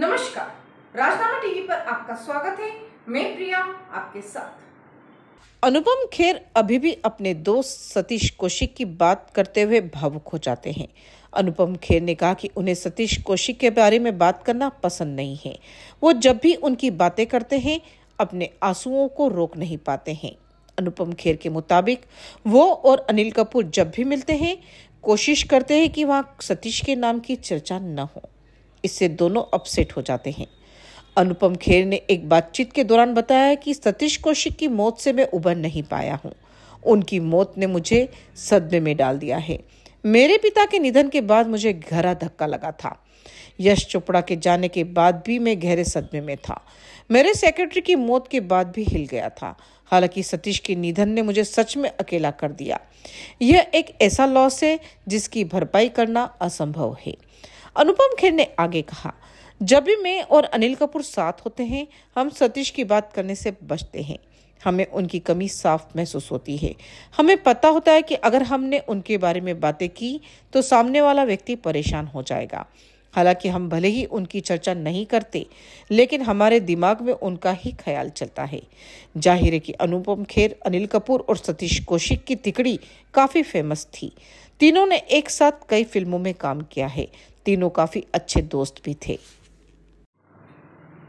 नमस्कार राजनामा टीवी पर आपका स्वागत है मैं प्रिया आपके साथ अनुपम खेर अभी भी अपने दोस्त सतीश कौशिक की बात करते हुए भावुक हो जाते हैं अनुपम खेर ने कहा कि उन्हें सतीश कौशिक के बारे में बात करना पसंद नहीं है वो जब भी उनकी बातें करते हैं अपने आंसुओं को रोक नहीं पाते हैं अनुपम खेर के मुताबिक वो और अनिल कपूर जब भी मिलते हैं कोशिश करते हैं कि वहाँ सतीश के नाम की चर्चा न हो इससे दोनों अपसेट हो जाते हैं अनुपम खेर ने एक बातचीत के दौरान बताया कि सतीश कौशिक की मौत से मैं उबर नहीं पाया हूँ उनकी मौत ने मुझे सदमे में डाल दिया है मेरे पिता के निधन के बाद मुझे गहरा धक्का लगा था यश चोपड़ा के जाने के बाद भी मैं गहरे सदमे में था मेरे सेक्रेटरी की मौत के बाद भी हिल गया था हालांकि सतीश के निधन ने मुझे सच में अकेला कर दिया यह एक ऐसा लॉस है जिसकी भरपाई करना असंभव है अनुपम खेर ने आगे कहा जब भी मैं और अनिल कपूर साथ होते हैं हम सतीश की बात करने से बचते हैं हमें उनकी कमी साफ महसूस होती है हमें पता होता है कि अगर हमने उनके बारे में बातें की तो सामने वाला व्यक्ति परेशान हो जाएगा हालांकि हम भले ही उनकी चर्चा नहीं करते लेकिन हमारे दिमाग में उनका ही ख्याल चलता है जाहिर है कि अनुपम खेर अनिल कपूर और सतीश कौशिक की तिकड़ी काफ़ी फेमस थी तीनों ने एक साथ कई फिल्मों में काम किया है तीनों काफ़ी अच्छे दोस्त भी थे